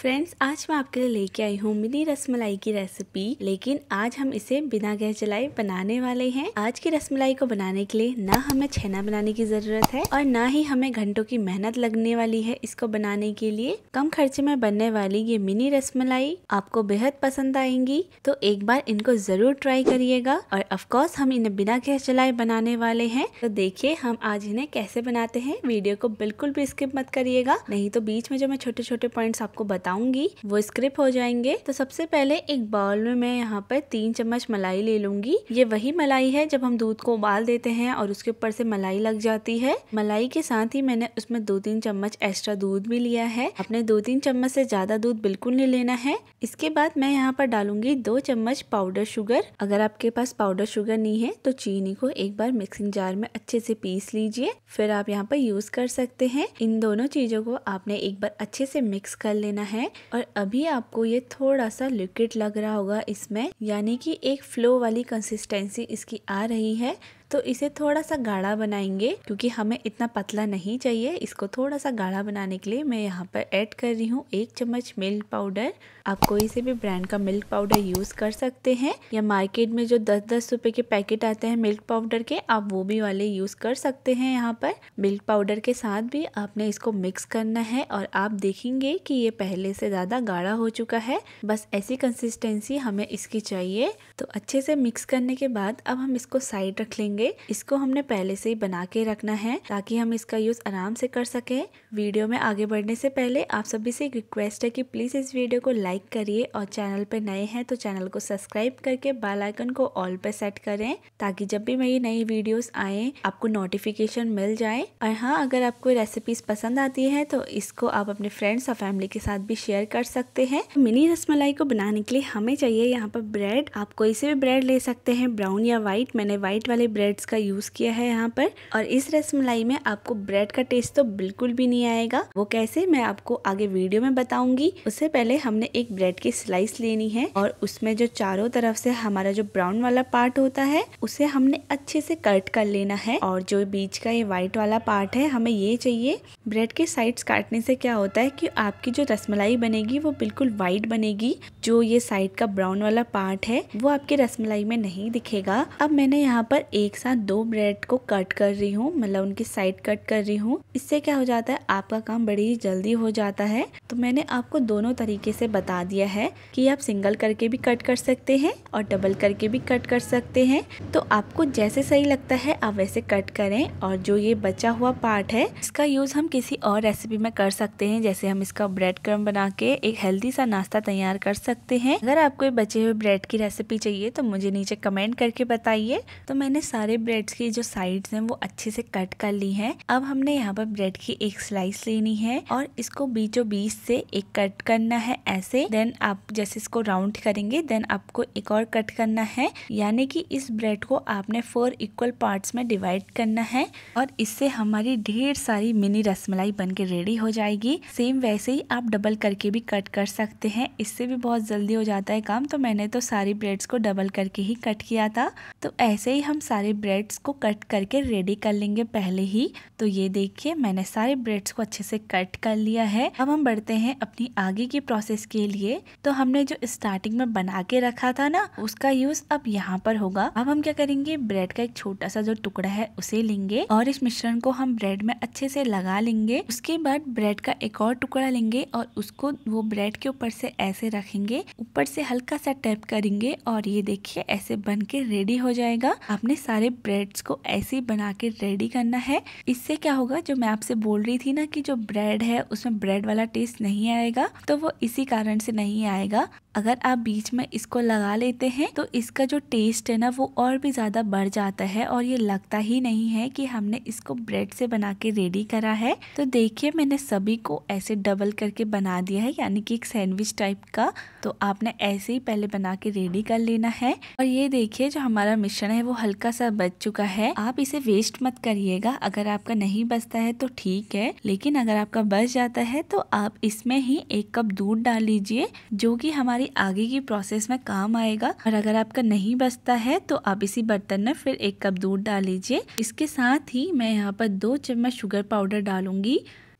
friends आज मैं आपके लिए लेके आई हूँ मिनी रसमलाई की रेसिपी लेकिन आज हम इसे बिना गैस जलाए बनाने वाले हैं आज की रसमलाई को बनाने के लिए ना हमें छेना बनाने की जरूरत है और ना ही हमें घंटों की मेहनत लगने वाली है इसको बनाने के लिए कम खर्चे में बनने वाली ये मिनी रसमलाई आपको बेहद पसंद आएंगी तो एक बार इनको जरूर ट्राई करिएगा और अफकोर्स हम इन्हें बिना गैस जलाए बनाने वाले है तो देखिये हम आज इन्हें कैसे बनाते हैं वीडियो को बिल्कुल भी स्किप मत करिएगा नहीं तो बीच में जो मैं छोटे छोटे पॉइंट आपको बता बताऊंगी वो स्क्रिप हो जाएंगे तो सबसे पहले एक बाउल में मैं यहाँ पर तीन चम्मच मलाई ले लूंगी ये वही मलाई है जब हम दूध को उबाल देते हैं और उसके ऊपर से मलाई लग जाती है मलाई के साथ ही मैंने उसमें दो तीन चम्मच एक्स्ट्रा दूध भी लिया है अपने दो तीन चम्मच से ज्यादा दूध बिल्कुल नहीं लेना है इसके बाद मैं यहाँ पर डालूंगी दो चम्मच पाउडर शुगर अगर आपके पास पाउडर शुगर नहीं है तो चीनी को एक बार मिक्सिंग जार में अच्छे से पीस लीजिए फिर आप यहाँ पर यूज कर सकते हैं इन दोनों चीजों को आपने एक बार अच्छे से मिक्स कर लेना है है और अभी आपको ये थोड़ा सा लिक्विड लग रहा होगा इसमें यानी कि एक फ्लो वाली कंसिस्टेंसी इसकी आ रही है तो इसे थोड़ा सा गाढ़ा बनाएंगे क्योंकि हमें इतना पतला नहीं चाहिए इसको थोड़ा सा गाढ़ा बनाने के लिए मैं यहाँ पर ऐड कर रही हूँ एक चम्मच मिल्क पाउडर आप कोई से भी ब्रांड का मिल्क पाउडर यूज़ कर सकते हैं या मार्केट में जो दस दस रुपए के पैकेट आते हैं मिल्क पाउडर के आप वो भी वाले यूज़ कर सकते हैं यहाँ पर मिल्क पाउडर के साथ भी आपने इसको मिक्स करना है और आप देखेंगे कि ये पहले से ज़्यादा गाढ़ा हो चुका है बस ऐसी कंसिस्टेंसी हमें इसकी चाहिए तो अच्छे से मिक्स करने के बाद अब हम इसको साइड रख लेंगे करेंगे इसको हमने पहले से ही बना के रखना है ताकि हम इसका यूज़ आराम से कर सके वीडियो में आगे बढ़ने से पहले आप सभी से एक रिक्वेस्ट है कि प्लीज़ इस वीडियो को लाइक करिए और चैनल पर नए हैं तो चैनल को सब्सक्राइब करके बालाइकन को ऑल पे सेट करें ताकि जब भी मेरी नई वीडियो आए आपको नोटिफिकेशन मिल जाए और हाँ अगर आपको रेसिपीज पसंद आती है तो इसको आप अपने फ्रेंड्स और फैमिली के साथ भी शेयर कर सकते हैं मिनी रसमलाई को बनाने के लिए हमें चाहिए यहाँ पर ब्रेड आप कोई से भी ब्रेड ले सकते हैं ब्राउन या व्हाइट मैंने व्हाइट वाले ब्रेड ब्रेड्स का यूज़ किया है यहाँ पर और इस रसमलाई में आपको ब्रेड का टेस्ट तो बिल्कुल भी नहीं आएगा वो कैसे मैं आपको आगे वीडियो में बताऊंगी उससे पहले हमने एक ब्रेड की स्लाइस लेनी है और उसमें जो चारों तरफ से हमारा जो ब्राउन वाला पार्ट होता है उसे हमने अच्छे से कट कर लेना है और जो बीच का ये व्हाइट वाला पार्ट है हमें ये चाहिए ब्रेड के साइड्स काटने से क्या होता है कि आपकी जो रसमलाई बनेगी वो बिल्कुल व्हाइट बनेगी जो ये साइड का ब्राउन वाला पार्ट है वो आपके रसमलाई में नहीं दिखेगा अब मैंने यहाँ पर एक साथ दो ब्रेड को कट कर रही हूँ मतलब उनकी साइड कट कर रही हूँ इससे क्या हो जाता है आपका काम बड़ी ही जल्दी हो जाता है तो मैंने आपको दोनों तरीके से बता दिया है कि आप सिंगल करके भी कट कर सकते हैं और डबल करके भी कट कर सकते हैं तो आपको जैसे सही लगता है आप वैसे कट करें और जो ये बचा हुआ पार्ट है इसका यूज़ हम किसी और रेसिपी में कर सकते हैं जैसे हम इसका ब्रेड क्रम बना के एक हेल्दी सा नाश्ता तैयार कर सकते हैं अगर आपको बचे हुए ब्रेड की रेसिपी चाहिए तो मुझे नीचे कमेंट करके बताइए तो मैंने सारे सारे ब्रेड्स की जो साइड्स हैं वो अच्छे से कट कर ली हैं अब हमने यहाँ पर ब्रेड की एक स्लाइस लेनी है और इसको बीचों बीच से एक कट करना है ऐसे देन आप जैसे इसको राउंड करेंगे देन आपको एक और कट करना है यानी कि इस ब्रेड को आपने फोर इक्वल पार्ट्स में डिवाइड करना है और इससे हमारी ढेर सारी मिनी रसमलाई बन के रेडी हो जाएगी सेम वैसे ही आप डबल करके भी कट कर सकते हैं इससे भी बहुत जल्दी हो जाता है काम तो मैंने तो सारी ब्रेड्स को डबल करके ही कट किया था तो ऐसे ही हम सारे ब्रेड्स को कट करके रेडी कर लेंगे पहले ही तो ये देखिए मैंने सारे ब्रेड्स को अच्छे से कट कर लिया है अब हम बढ़ते हैं अपनी आगे की प्रोसेस के लिए तो हमने जो स्टार्टिंग में बना के रखा था ना उसका यूज अब यहाँ पर होगा अब हम क्या करेंगे ब्रेड का एक छोटा सा जो टुकड़ा है उसे लेंगे और इस मिश्रण को हम ब्रेड में अच्छे से लगा लेंगे उसके बाद ब्रेड का एक और टुकड़ा लेंगे और उसको वो ब्रेड के ऊपर से ऐसे रखेंगे ऊपर से हल्का सा टैप करेंगे और ये देखिए ऐसे बन के रेडी हो जाएगा आपने सारे सारे ब्रेड्स को ऐसे ही बना के रेडी करना है इससे क्या होगा जो मैं आपसे बोल रही थी ना कि जो ब्रेड है उसमें ब्रेड वाला टेस्ट नहीं आएगा तो वो इसी कारण से नहीं आएगा अगर आप बीच में इसको लगा लेते हैं तो इसका जो टेस्ट है ना वो और भी ज़्यादा बढ़ जाता है और ये लगता ही नहीं है कि हमने इसको ब्रेड से बना के रेडी करा है तो देखिए मैंने सभी को ऐसे डबल करके बना दिया है यानी कि एक सैंडविच टाइप का तो आपने ऐसे ही पहले बना के रेडी कर लेना है और ये देखिए जो हमारा मिश्रण है वो हल्का सा बच चुका है आप इसे वेस्ट मत करिएगा अगर आपका नहीं बचता है तो ठीक है लेकिन अगर आपका बच जाता है तो आप इसमें ही एक कप दूध डाल लीजिए जो कि हमारे हमारी आगे की प्रोसेस में काम आएगा और अगर आपका नहीं बचता है तो आप इसी बर्तन में फिर एक कप दूध डाल लीजिए इसके साथ ही मैं यहाँ पर दो चम्मच शुगर पाउडर डालूंगी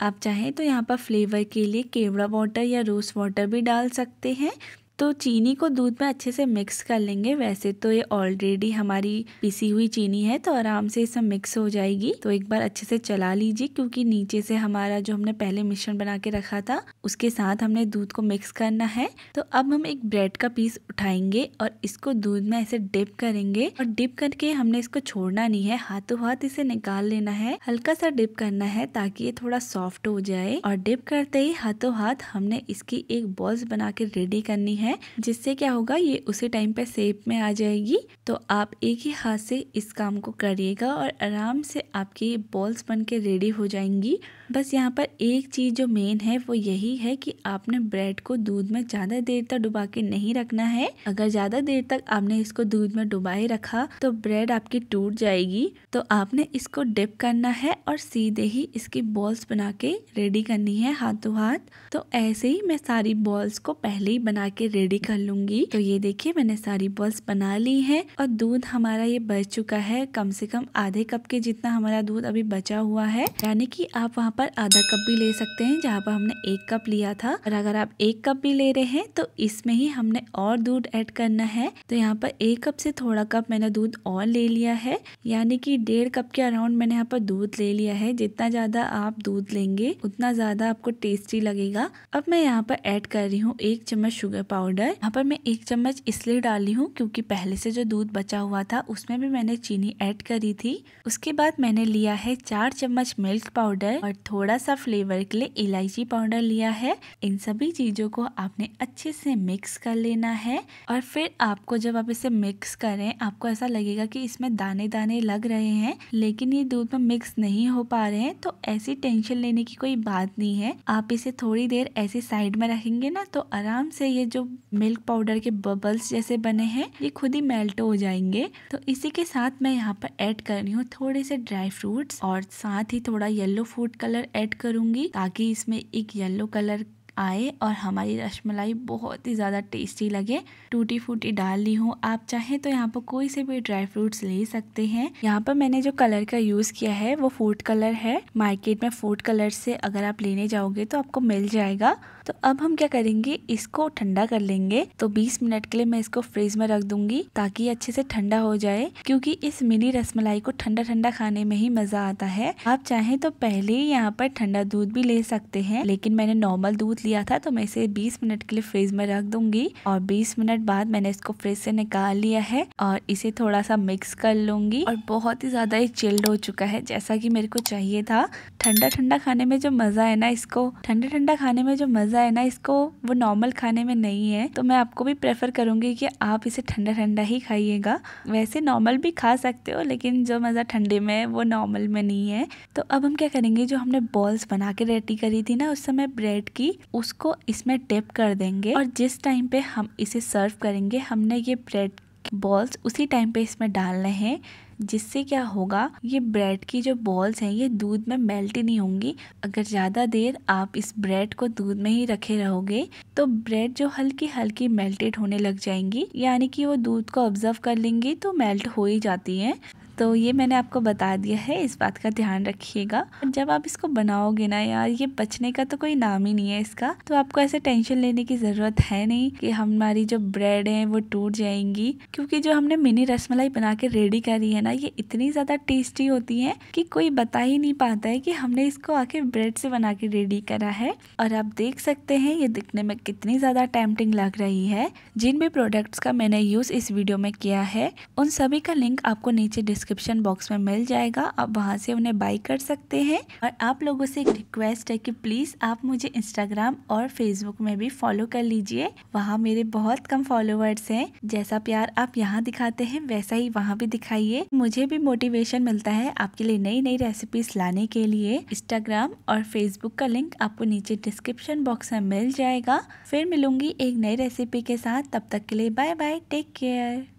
आप चाहें तो यहाँ पर फ्लेवर के लिए केवड़ा वाटर या रोज वाटर भी डाल सकते हैं तो चीनी को दूध में अच्छे से मिक्स कर लेंगे वैसे तो ये ऑलरेडी हमारी पिसी हुई चीनी है तो आराम से इसमें मिक्स हो जाएगी तो एक बार अच्छे से चला लीजिए क्योंकि नीचे से हमारा जो हमने पहले मिश्रण बना के रखा था उसके साथ हमने दूध को मिक्स करना है तो अब हम एक ब्रेड का पीस उठाएंगे और इसको दूध में ऐसे डिप करेंगे और डिप करके हमने इसको छोड़ना नहीं है हाथों हाथ इसे निकाल लेना है हल्का सा डिप करना है ताकि ये थोड़ा सॉफ्ट हो जाए और डिप करते ही हाथों हाथ हमने इसकी एक बॉल्स बना के रेडी करनी है है जिससे क्या होगा ये उसी टाइम पे सेप में आ जाएगी तो आप एक ही हाथ से इस काम को करिएगा और आराम से आपकी बॉल्स बन के रेडी हो जाएंगी बस यहाँ पर एक चीज़ जो मेन है वो यही है कि आपने ब्रेड को दूध में ज़्यादा देर तक डुबा के नहीं रखना है अगर ज़्यादा देर तक आपने इसको दूध में डुबाए रखा तो ब्रेड आपकी टूट जाएगी तो आपने इसको डिप करना है और सीधे ही इसकी बॉल्स बना के रेडी करनी है हाथों तो हाथ तो ऐसे ही मैं सारी बॉल्स को पहले ही बना के रेडी कर लूंगी तो ये देखिए मैंने सारी बॉल्स बना ली है और दूध हमारा ये बच चुका है कम से कम आधे कप के जितना हमारा दूध अभी बचा हुआ है यानी कि आप वहाँ पर आधा कप भी ले सकते हैं जहाँ पर हमने एक कप लिया था और अगर आप एक कप भी ले रहे हैं तो इसमें ही हमने और दूध ऐड करना है तो यहाँ पर एक कप से थोड़ा कप मैंने दूध और ले लिया है यानी कि डेढ़ कप के अराउंड मैंने यहाँ पर दूध ले लिया है जितना ज़्यादा आप दूध लेंगे उतना ज़्यादा आपको टेस्टी लगेगा अब मैं यहाँ पर एड कर रही हूँ एक चम्मच शुगर पाउडर यहाँ पर मैं एक चम्मच इसलिए डाल रही हूँ क्योंकि पहले से जो दूध बचा हुआ था उसमें भी मैंने चीनी एड करी थी उसके बाद मैंने लिया है चार चम्मच मिल्क पाउडर और थोड़ा सा फ्लेवर के लिए इलायची पाउडर लिया है इन सभी चीज़ों को आपने अच्छे से मिक्स कर लेना है और फिर आपको जब आप इसे मिक्स करें आपको ऐसा लगेगा कि इसमें दाने दाने लग रहे हैं लेकिन ये दूध में मिक्स नहीं हो पा रहे हैं तो ऐसी टेंशन लेने की कोई बात नहीं है आप इसे थोड़ी देर ऐसे साइड में रखेंगे ना तो आराम से ये जो मिल्क पाउडर के बबल्स जैसे बने हैं ये खुद ही मेल्ट हो जाएंगे तो इसी के साथ मैं यहाँ पर ऐड कर रही हूँ थोड़े से ड्राई फ्रूट्स और साथ ही थोड़ा yellow food colour colour add करूंगी ताकि इसमें एक येलो कलर आए और हमारी रसमलाई बहुत ही ज़्यादा टेस्टी लगे टूटी फूटी डाल ली हूँ आप चाहें तो यहाँ पर कोई से भी ड्राई फ्रूट्स ले सकते हैं यहाँ पर मैंने जो कलर का यूज़ किया है वो फूड कलर है मार्केट में फूड कलर से अगर आप लेने जाओगे तो आपको मिल जाएगा तो अब हम क्या करेंगे इसको ठंडा कर लेंगे तो 20 मिनट के लिए मैं इसको फ्रिज में रख दूंगी ताकि अच्छे से ठंडा हो जाए क्योंकि इस मिनी रसमलाई को ठंडा ठंडा खाने में ही मजा आता है आप चाहें तो पहले ही यहाँ पर ठंडा दूध भी ले सकते हैं लेकिन मैंने नॉर्मल दूध लिया था तो मैं इसे 20 मिनट के लिए फ्रिज में रख दूंगी और 20 मिनट बाद मैंने इसको फ्रिज से निकाल लिया है और इसे थोड़ा सा मिक्स कर लूंगी और बहुत ही ज़्यादा ये चिल्ड हो चुका है जैसा कि मेरे को चाहिए था ठंडा ठंडा खाने में जो मज़ा है ना इसको ठंडा ठंडा खाने में जो मज़ा है ना इसको वो नॉर्मल खाने में नहीं है तो मैं आपको भी प्रेफर करूंगी की आप इसे ठंडा ठंडा ही खाइएगा वैसे नॉर्मल भी खा सकते हो लेकिन जो मज़ा ठंडे में वो नॉर्मल में नहीं है तो अब हम क्या करेंगे जो हमने बॉल्स बना के रेडी करी थी ना उस समय ब्रेड की उसको इसमें डिप कर देंगे और जिस टाइम पे हम इसे सर्व करेंगे हमने ये ब्रेड बॉल्स उसी टाइम पे इसमें डालने हैं जिससे क्या होगा ये ब्रेड की जो बॉल्स हैं ये दूध में मेल्ट ही नहीं होंगी अगर ज़्यादा देर आप इस ब्रेड को दूध में ही रखे रहोगे तो ब्रेड जो हल्की हल्की मेल्टेड होने लग जाएंगी यानी कि वो दूध को ऑब्जर्व कर लेंगी तो मेल्ट हो ही जाती हैं तो ये मैंने आपको बता दिया है इस बात का ध्यान रखिएगा जब आप इसको बनाओगे ना यार ये बचने का तो कोई नाम ही नहीं है इसका तो आपको ऐसे टेंशन लेने की ज़रूरत है नहीं कि हमारी जो ब्रेड है वो टूट जाएंगी क्योंकि जो हमने मिनी रसमलाई बना के रेडी करी है ना ये इतनी ज़्यादा टेस्टी होती है कि कोई बता ही नहीं पाता है कि हमने इसको आके ब्रेड से बना के रेडी करा है और आप देख सकते हैं ये दिखने में कितनी ज़्यादा टैम्पटिंग लग रही है जिन भी प्रोडक्ट्स का मैंने यूज़ इस वीडियो में किया है उन सभी का लिंक आपको नीचे डिस्क डिस्क्रिप्शन बॉक्स में मिल जाएगा आप वहाँ से उन्हें बाई कर सकते हैं और आप लोगों से एक रिक्वेस्ट है कि प्लीज़ आप मुझे इंस्टाग्राम और फेसबुक में भी फॉलो कर लीजिए वहाँ मेरे बहुत कम फॉलोअर्स हैं जैसा प्यार आप यहाँ दिखाते हैं वैसा ही वहाँ भी दिखाइए मुझे भी मोटिवेशन मिलता है आपके लिए नई नई रेसिपीज लाने के लिए इंस्टाग्राम और फेसबुक का लिंक आपको नीचे डिस्क्रिप्शन बॉक्स में मिल जाएगा फिर मिलूंगी एक नई रेसिपी के साथ तब तक के लिए बाय बाय टेक केयर